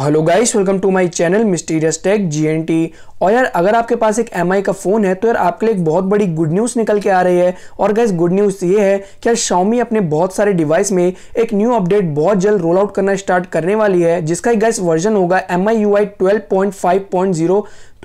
hello guys welcome to my channel mysterious tech GNT और यार अगर आपके पास एक एम का फ़ोन है तो यार आपके लिए एक बहुत बड़ी गुड न्यूज़ निकल के आ रही है और गाइस गुड न्यूज़ ये है कि यार शाओमी अपने बहुत सारे डिवाइस में एक न्यू अपडेट बहुत जल्द रोल आउट करना स्टार्ट करने वाली है जिसका गैस वर्जन होगा एम आई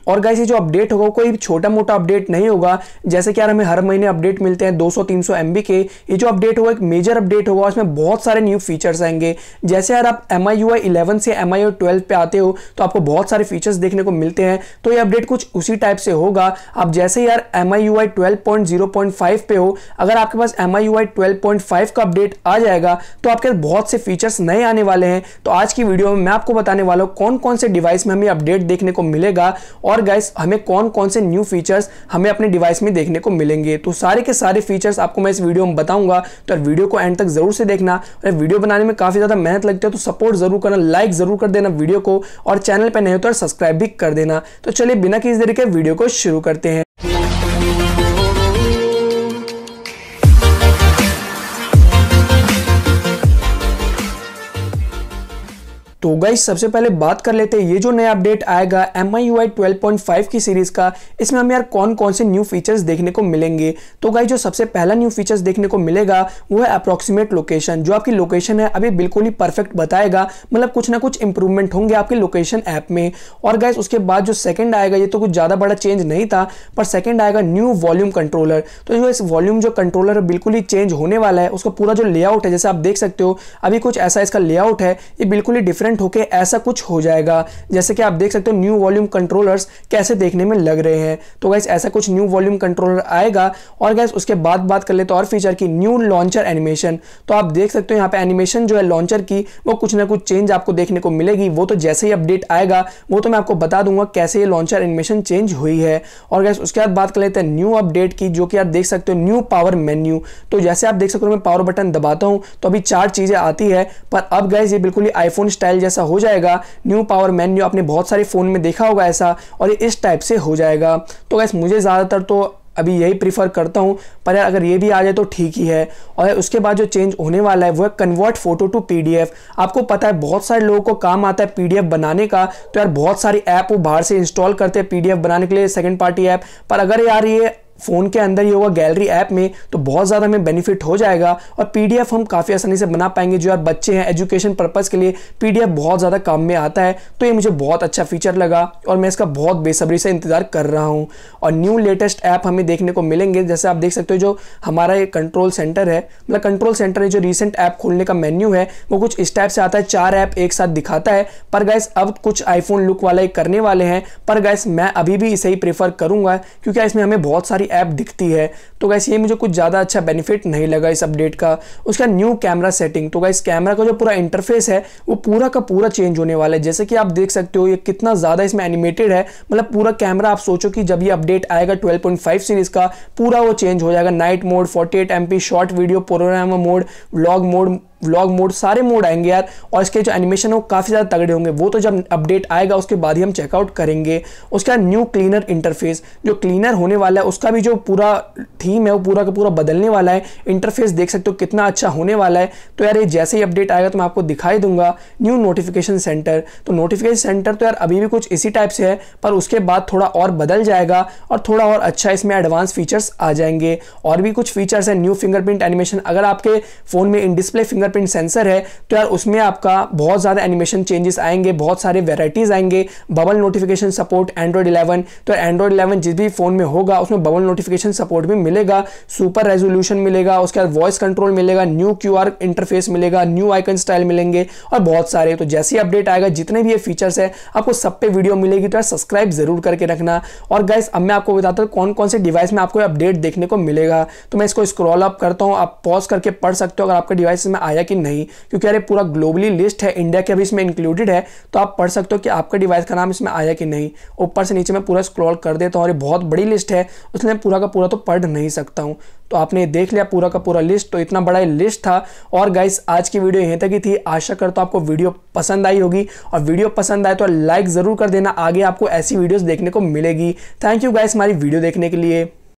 और गाइस ये जो अपडेट होगा कोई छोटा मोटा अपडेट नहीं होगा जैसे कि यार हमें हर महीने अपडेट मिलते हैं 200-300 एमबी के ये जो अपडेट होगा एक मेजर अपडेट होगा उसमें बहुत सारे न्यू फीचर्स आएंगे जैसे यार आप M I U I eleven से एम आई यू ट्वेल्व पे आते हो तो आपको बहुत सारे फीचर्स देखने को मिलते हैं तो ये अपडेट कुछ उसी टाइप से होगा आप जैसे यार M I U I twelve point zero point five पे हो अगर आपके पास M I U I twelve point five का अपडेट आ जाएगा तो आपके बहुत से फीचर्स नए आने वाले हैं तो आज की वीडियो में मैं आपको बताने वाला हूँ कौन कौन से डिवाइस में हमें अपडेट देखने को मिलेगा और और गाइस हमें कौन कौन से न्यू फीचर्स हमें अपने डिवाइस में देखने को मिलेंगे तो सारे के सारे फीचर्स आपको मैं इस वीडियो में बताऊंगा तो वीडियो को एंड तक जरूर से देखना और वीडियो बनाने में काफ़ी ज़्यादा मेहनत लगती है तो सपोर्ट जरूर करना लाइक जरूर कर देना वीडियो को और चैनल पर नहीं होता सब्सक्राइब भी कर देना तो चलिए बिना किसी तरीके वीडियो को शुरू करते हैं तो गई सबसे पहले बात कर लेते हैं ये जो नया अपडेट आएगा M I U I twelve point five की सीरीज़ का इसमें हमें यार कौन कौन से न्यू फीचर्स देखने को मिलेंगे तो गाई जो सबसे पहला न्यू फीचर्स देखने को मिलेगा वो है अप्रोक्सीमेट लोकेशन जो आपकी लोकेशन है अभी बिल्कुल ही परफेक्ट बताएगा मतलब कुछ ना कुछ इंप्रूवमेंट होंगे आपकी लोकेशन ऐप में और गाइज उसके बाद जो सेकेंड आएगा ये तो कुछ ज़्यादा बड़ा चेंज नहीं था पर सेकेंड आएगा न्यू वॉल्यूम कंट्रोलर तो जो इस वॉल्यूम जो कंट्रोलर है बिल्कुल ही चेंज होने वाला है उसका पूरा जो लेआउट है जैसे आप देख सकते हो अभी कुछ ऐसा इसका लेआउट है ये बिल्कुल ही डिफरेंट करंट होके ऐसा कुछ हो जाएगा जैसे कि आप देख सकते हो न्यू वॉल्यूम कंट्रोलर्स कैसे देखने में लग रहे हैं तो गैस ऐसा कुछ न्यू वॉल्यूम कंट्रोलर आएगा और गैस उसके बाद बात कर ले तो और फीचर की न्यू लॉन्चर एनिमेशन तो आप देख सकते हो यहाँ पे एनिमेशन जो है लॉन्चर की वो कुछ ना कुछ चेंज आपको देखने को मिलेगी वो तो जैसे ही अपडेट आएगा वो तो मैं आपको बता दूंगा कैसे ये लॉन्चर एनिमेशन चेंज हुई है और गैस उसके बाद बात कर लेते हैं न्यू अपडेट की जो कि आप देख सकते हो न्यू पावर मेन्यू तो जैसे आप देख सकते हो मैं पावर बटन दबाता हूँ तो अभी चार चीज़ें आती है पर अब गैस ये बिल्कुल ही आईफोन स्टाइल जैसा हो जाएगा न्यू पावर मेन्यू आपने बहुत सारे फ़ोन में देखा होगा ऐसा और ये इस टाइप से हो जाएगा तो गैस मुझे ज़्यादातर तो अभी यही प्रीफर करता हूँ पर यार अगर ये भी आ जाए तो ठीक ही है और उसके बाद जो चेंज होने वाला है वो है कन्वर्ट फोटो टू पीडीएफ आपको पता है बहुत सारे लोगों को काम आता है पीडीएफ बनाने का तो यार बहुत सारी ऐप वो बाहर से इंस्टॉल करते हैं पीडीएफ बनाने के लिए सेकंड पार्टी ऐप पर अगर यार ये फ़ोन के अंदर ही होगा गैलरी ऐप में तो बहुत ज़्यादा हमें बेनिफिट हो जाएगा और पीडीएफ हम काफ़ी आसानी से बना पाएंगे जो यार बच्चे हैं एजुकेशन पर्पज़ के लिए पीडीएफ बहुत ज़्यादा काम में आता है तो ये मुझे बहुत अच्छा फीचर लगा और मैं इसका बहुत बेसब्री से इंतज़ार कर रहा हूँ और न्यू लेटेस्ट ऐप हमें देखने को मिलेंगे जैसे आप देख सकते हो जो हमारा कंट्रोल सेंटर है मतलब कंट्रोल सेंटर है जो रिसेंट ऐप खोलने का मेन्यू है वो कुछ इस टाइप से आता है चार ऐप एक साथ दिखाता है पर गैस अब कुछ आईफोन लुक वाला करने वाले हैं पर गैस मैं अभी भी इसे ही प्रेफर करूँगा क्योंकि इसमें हमें बहुत सारी हमारी ऐप दिखती है तो गैस ये मुझे कुछ ज़्यादा अच्छा बेनिफिट नहीं लगा इस अपडेट का उसका न्यू कैमरा सेटिंग तो गैस कैमरा का जो पूरा इंटरफेस है वो पूरा का पूरा चेंज होने वाला है जैसे कि आप देख सकते हो ये कितना ज़्यादा इसमें एनिमेटेड है मतलब पूरा कैमरा आप सोचो कि जब ये अपडेट आएगा 12.5 सीरीज़ का पूरा वो चेंज हो जाएगा night mode 48 MP short video program mode vlog mode vlog mode सारे मोड आएंगे यार और इसके जो एनिमेशन है वो काफ़ी ज़्यादा तगड़े होंगे वो तो जब अपडेट आएगा उसके बाद ही हम चेकआउट करेंगे उसके बाद न्यू क्लीनर इंटरफेस जो क्लीनर होने वाला है उसका भी जो पूरा थीम है वो पूरा का पूरा बदलने वाला है इंटरफेस देख सकते हो कितना अच्छा होने वाला है तो यार ये जैसे ही अपडेट आएगा तो मैं आपको दिखाई दूंगा न्यू नोटिफिकेशन सेंटर तो नोटिफिकेशन सेंटर तो यार अभी भी कुछ इसी टाइप से है पर उसके बाद थोड़ा और बदल जाएगा और थोड़ा और अच्छा इसमें एडवांस फीचर्स आ जाएंगे और भी कुछ फीचर्स हैं न्यू फिंगरप्रिंट एनिमेशन अगर आपके फ़ोन में in display finger fingerprint sensor है तो यार उसमें आपका बहुत ज़्यादा एनिमेशन चेंजेस आएंगे बहुत सारे वेराइटीज़ आएंगे bubble notification support Android eleven तो एंड्रॉइड इलेवन जिस भी फ़ोन में होगा उसमें बबल नोटिफिकेशन सपोर्ट भी मिलेगा सुपर रेजोल्यूशन मिलेगा उसके बाद वॉइस कंट्रोल मिलेगा न्यू क्यू इंटरफेस मिलेगा न्यू आइकन स्टाइल मिलेंगे और बहुत सारे तो जैसे ही अपडेट आएगा जितने भी ये फीचर्स है आपको सब पे वीडियो मिलेगी तो सब्सक्राइब ज़रूर करके रखना और गैस अब मैं आपको बताता हूँ कौन कौन से डिवाइस में आपको अपडेट देखने को मिलेगा तो मैं इसको स्क्रॉल अप करता हूँ आप पॉज करके पढ़ सकते हो अगर आपके डिवाइस में आया है कि नहीं क्योंकि अरे पूरा ग्लोबली लिस्ट है इंडिया के भी इसमें इंक्लूडेड है तो आप पढ़ सकते हो कि आपका डिवाइस का नाम इसमें आया कि नहीं ऊपर से नीचे मैं पूरा स्क्रॉल कर देता हूँ और ये बहुत बड़ी लिस्ट है उसने पूरा का पूरा तो पढ़ नहीं सकता हूँ तो आपने देख लिया पूरा का पूरा लिस्ट तो इतना बड़ा लिस्ट था और गाइस आज की वीडियो यहीं तक ही थी आशा करता हूँ आपको वीडियो पसंद आई होगी और वीडियो पसंद आए तो लाइक ज़रूर कर देना आगे आपको ऐसी वीडियोस देखने को मिलेगी थैंक यू गाइस हमारी वीडियो देखने के लिए